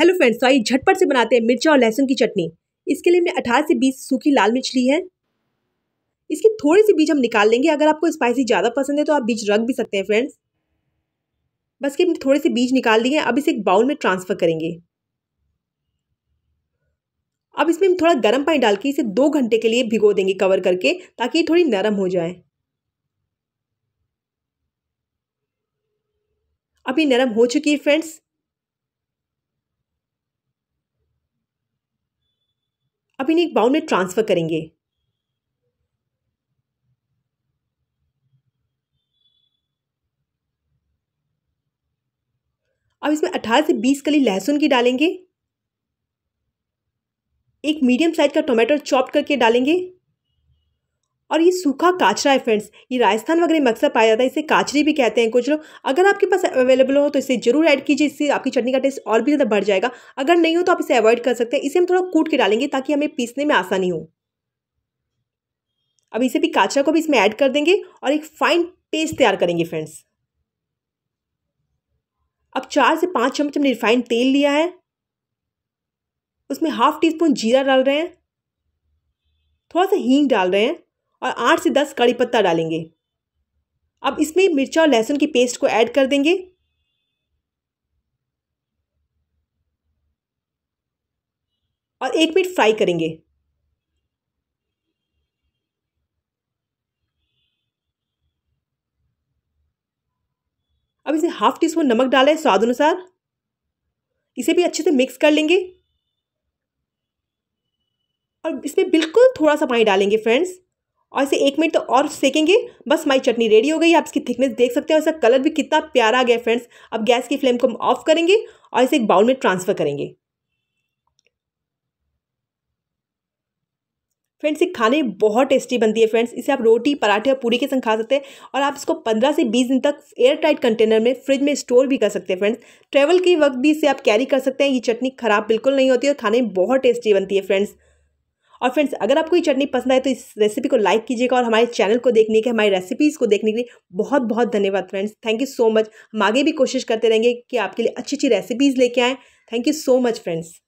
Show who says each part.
Speaker 1: hello friends तो आइए झटपट से बनाते हैं मिर्चा और लहसुन की चटनी इसके लिए हमने 18 से 20 सूखी लाल मिर्च ली है इसके थोड़े से बीज हम निकाल लेंगे अगर आपको स्पाइसी ज़्यादा पसंद है तो आप बीज रख भी सकते हैं फ्रेंड्स बस के हमने थोड़े से बीज निकाल दिए अब इसे एक बाउल में ट्रांसफ़र करेंगे अब इसमें हम थोड़ा गर्म पानी डाल के इसे दो घंटे के लिए भिगो देंगे कवर करके ताकि ये थोड़ी नरम हो जाए अभी नरम हो चुकी है फ्रेंड्स अब इन्हें एक बाउल में ट्रांसफ़र करेंगे अब इसमें 18 से 20 कली लहसुन की डालेंगे एक मीडियम साइज का टोमेटो चॉप करके डालेंगे और ये सूखा काचरा है फ्रेंड्स ये राजस्थान वगैरह में अक्सर पाया जाता है इसे काचरी भी कहते हैं कुछ लोग अगर आपके पास अवेलेबल हो तो इसे जरूर ऐड कीजिए इससे आपकी चटनी का टेस्ट और भी ज़्यादा बढ़ जाएगा अगर नहीं हो तो आप इसे अवॉइड कर सकते हैं इसे हम थोड़ा कूट के डालेंगे ताकि हमें पीसने में आसानी हो अब इसे भी काचरा को भी इसमें ऐड कर देंगे और एक फाइन पेस्ट तैयार करेंगे फ्रेंड्स अब चार से पाँच चम्मच हमने रिफाइंड तेल लिया है उसमें हाफ टी स्पून जीरा डाल रहे हैं थोड़ा सा हींग डाल रहे हैं और आठ से दस कड़ी पत्ता डालेंगे अब इसमें मिर्चा और लहसुन की पेस्ट को ऐड कर देंगे और एक मिनट फ्राई करेंगे अब इसे हाफ टी स्पून नमक डाला है स्वाद अनुसार इसे भी अच्छे से मिक्स कर लेंगे और इसमें बिल्कुल थोड़ा सा पानी डालेंगे फ्रेंड्स और इसे एक मिनट तो और सेकेंगे बस हमारी चटनी रेडी हो गई आप इसकी थिकनेस देख सकते हैं और इसका कलर भी कितना प्यारा आ गया फ्रेंड्स अब गैस की फ्लेम को हम ऑफ करेंगे और इसे एक बाउल में ट्रांसफ़र करेंगे फ्रेंड्स ये खाने बहुत टेस्टी बनती है फ्रेंड्स इसे आप रोटी पराठे और पूरी के संग खा सकते हैं और आप इसको 15 से 20 दिन तक एयर टाइट कंटेनर में फ्रिज में स्टोर भी कर सकते हैं फ्रेंड्स ट्रैवल के वक्त भी इसे आप कैरी कर सकते हैं ये चटनी ख़राब बिल्कुल नहीं होती और खाने बहुत टेस्टी बनती है फ्रेंड्स और फ्रेंड्स अगर आपको ये चटनी पसंद आए तो इस रेसिपी को लाइक कीजिएगा और हमारे चैनल को देखने के हमारी रेसिपीज़ को देखने के लिए बहुत बहुत धन्यवाद friends thank you so much हम आगे भी कोशिश करते रहेंगे कि आपके लिए अच्छी अच्छी रेसिपीज़ लेके आएँ thank you so much friends